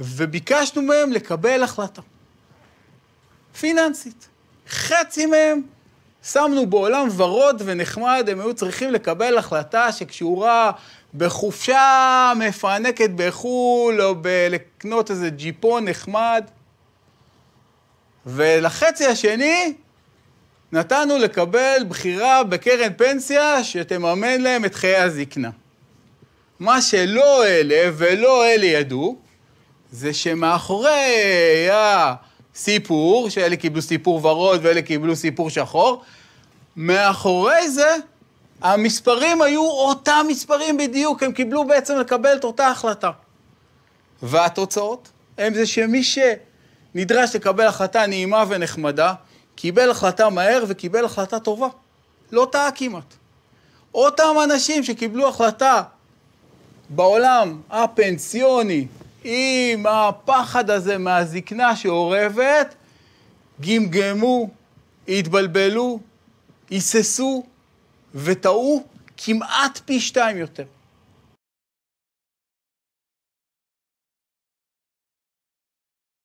וביקשנו מהם לקבל החלטה. פיננסית. חצי מהם שמנו בעולם ורוד ונחמד, הם היו צריכים לקבל החלטה שקשורה בחופשה מפענקת בחו"ל, או בלקנות איזה ג'יפון נחמד. ולחצי השני נתנו לקבל בחירה בקרן פנסיה שתממן להם את חיי הזקנה. מה שלא אלה ולא אלה ידעו, זה שמאחורי הסיפור, שאלה קיבלו סיפור ורוד ואלה קיבלו סיפור שחור, מאחורי זה המספרים היו אותם מספרים בדיוק, הם קיבלו בעצם לקבל את אותה החלטה. והתוצאות הם זה שמי שנדרש לקבל החלטה נעימה ונחמדה, קיבל החלטה מהר וקיבל החלטה טובה. לא טעה כמעט. אותם אנשים שקיבלו החלטה בעולם הפנסיוני, עם הפחד הזה מהזקנה שאורבת, גמגמו, התבלבלו, היססו וטעו כמעט פי שתיים יותר.